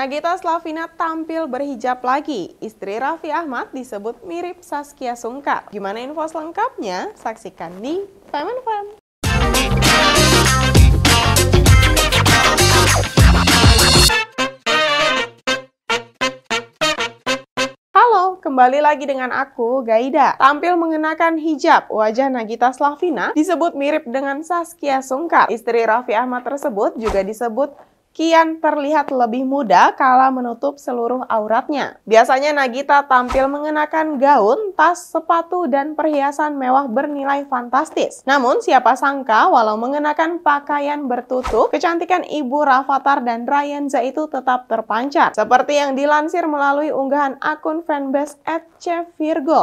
Nagita Slavina tampil berhijab lagi. Istri Raffi Ahmad disebut mirip Saskia Sungkar. Gimana info selengkapnya? Saksikan di Femen Fem. Halo, kembali lagi dengan aku, Gaida. Tampil mengenakan hijab, wajah Nagita Slavina disebut mirip dengan Saskia Sungkar. Istri Raffi Ahmad tersebut juga disebut kian terlihat lebih muda kala menutup seluruh auratnya. Biasanya Nagita tampil mengenakan gaun, tas, sepatu, dan perhiasan mewah bernilai fantastis. Namun siapa sangka walau mengenakan pakaian bertutup, kecantikan ibu Rafathar dan Ryan itu tetap terpancar. Seperti yang dilansir melalui unggahan akun fanbase at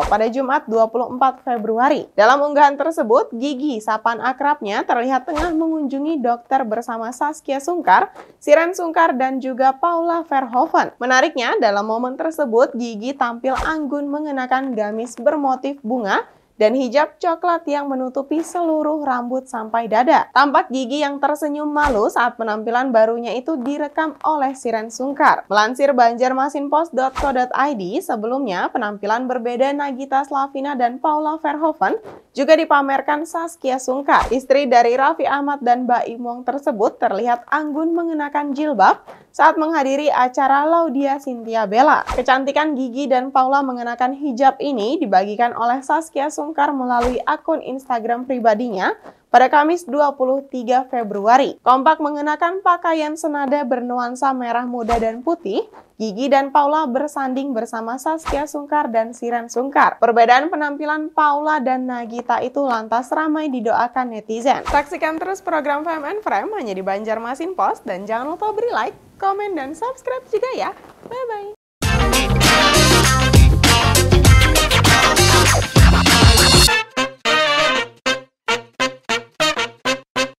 pada Jumat 24 Februari. Dalam unggahan tersebut, Gigi, sapan akrabnya, terlihat tengah mengunjungi dokter bersama Saskia Sungkar Siren Sungkar dan juga Paula Verhoeven. Menariknya, dalam momen tersebut Gigi tampil anggun mengenakan gamis bermotif bunga dan hijab coklat yang menutupi seluruh rambut sampai dada. Tampak gigi yang tersenyum malu saat penampilan barunya itu direkam oleh Siren Sungkar. Melansir banjarmasinpost.co.id, sebelumnya penampilan berbeda Nagita Slavina dan Paula Verhoeven juga dipamerkan Saskia Sungka, istri dari Raffi Ahmad dan Mbak Imong tersebut terlihat anggun mengenakan jilbab saat menghadiri acara Laudia Cynthia Bella. Kecantikan Gigi dan Paula mengenakan hijab ini dibagikan oleh Saskia Sungkar melalui akun Instagram pribadinya pada Kamis 23 Februari, Kompak mengenakan pakaian senada bernuansa merah muda dan putih. Gigi dan Paula bersanding bersama Saskia Sungkar dan Siren Sungkar. Perbedaan penampilan Paula dan Nagita itu lantas ramai didoakan netizen. Saksikan terus program VMN Frame hanya di Banjarmasin Post dan jangan lupa beri like, komen, dan subscribe juga ya. Bye-bye!